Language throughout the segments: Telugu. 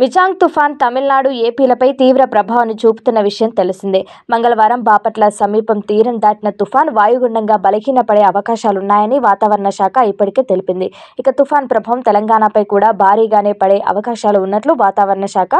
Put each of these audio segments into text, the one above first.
మిజాంగ్ తుఫాన్ తమిళనాడు ఏపీలపై తీవ్ర ప్రభావాన్ని చూపుతున్న విషయం తెలిసిందే మంగళవారం బాపట్ల సమీపం తీరం దాటిన తుఫాన్ వాయుగుండంగా బలహీనపడే అవకాశాలున్నాయని వాతావరణ శాఖ ఇప్పటికే తెలిపింది ఇక తుఫాన్ ప్రభావం తెలంగాణపై కూడా భారీగానే పడే అవకాశాలు ఉన్నట్లు వాతావరణ శాఖ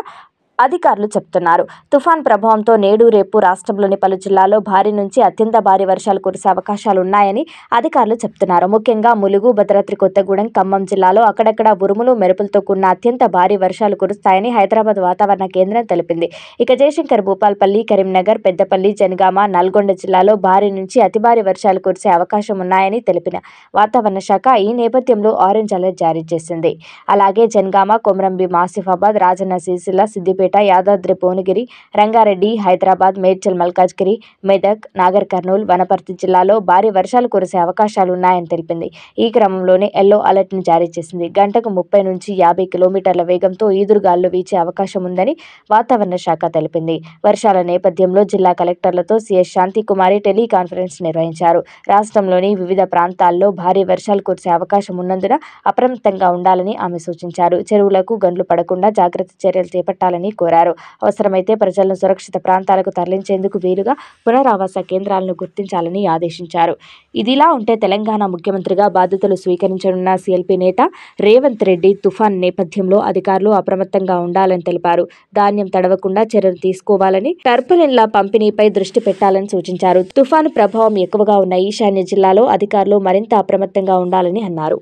అధికారులు చెప్తున్నారు తుఫాన్ ప్రభావంతో నేడు రేపు రాష్ట్రంలోని పలు జిల్లాల్లో భారీ నుంచి అత్యంత భారీ వర్షాలు కురిసే అవకాశాలు ఉన్నాయని అధికారులు చెప్తున్నారు ముఖ్యంగా ములుగు భద్రాద్రి కొత్తగూడెం ఖమ్మం జిల్లాలో అక్కడక్కడ ఉరుములు మెరుపులతో కూడిన అత్యంత భారీ వర్షాలు కురుస్తాయని హైదరాబాద్ వాతావరణ కేంద్రం తెలిపింది ఇక జయశంకర్ భూపాల్పల్లి కరీంనగర్ పెద్దపల్లి జనగామ నల్గొండ జిల్లాలో భారీ నుంచి అతి భారీ వర్షాలు కురిసే అవకాశం ఉన్నాయని తెలిపిన వాతావరణ శాఖ ఈ నేపథ్యంలో ఆరెంజ్ అలర్ట్ జారీ చేసింది అలాగే జనగామ కొమరంబి ఆసిఫాబాద్ రాజన్న సిరిసిల్ల సిద్దిపేట సిద్దిపేట యాదాద్రి భువనగిరి రంగారెడ్డి హైదరాబాద్ మేడ్చల్ మల్కాజ్గిరి మెదక్ నాగర్ కర్నూలు వనపర్తి జిల్లాలో భారీ వర్షాలు కురిసే అవకాశాలు ఉన్నాయని తెలిపింది ఈ క్రమంలోనే ఎల్లో అలర్ట్ను జారీ చేసింది గంటకు ముప్పై నుంచి యాభై కిలోమీటర్ల వేగంతో ఈదురుగాలు వీచే అవకాశం ఉందని వాతావరణ శాఖ తెలిపింది వర్షాల నేపథ్యంలో జిల్లా కలెక్టర్లతో సిఎస్ శాంతికుమారి టెలికాన్ఫరెన్స్ నిర్వహించారు రాష్ట్రంలోని వివిధ ప్రాంతాల్లో భారీ వర్షాలు కురిసే అవకాశం ఉన్నందున అప్రమత్తంగా ఉండాలని ఆమె సూచించారు చెరువులకు గండ్లు పడకుండా జాగ్రత్త చర్యలు చేపట్టాలని చేయాలని కోరారు అవసరమైతే ప్రజలను సురక్షిత ప్రాంతాలకు తరలించేందుకు వీలుగా పునరావాస కేంద్రాలను గుర్తించాలని ఆదేశించారు ఇదిలా ఉంటే తెలంగాణ ముఖ్యమంత్రిగా బాధ్యతలు స్వీకరించనున్న సిఎల్పి నేత రేవంత్ రెడ్డి తుఫాన్ నేపథ్యంలో అధికారులు అప్రమత్తంగా ఉండాలని తెలిపారు ధాన్యం తడవకుండా చర్యలు తీసుకోవాలని టర్పులిన్ల పంపిణీపై దృష్టి పెట్టాలని సూచించారు తుఫాను ప్రభావం ఎక్కువగా ఉన్న ఈశాన్య జిల్లాలో అధికారులు మరింత అప్రమత్తంగా ఉండాలని అన్నారు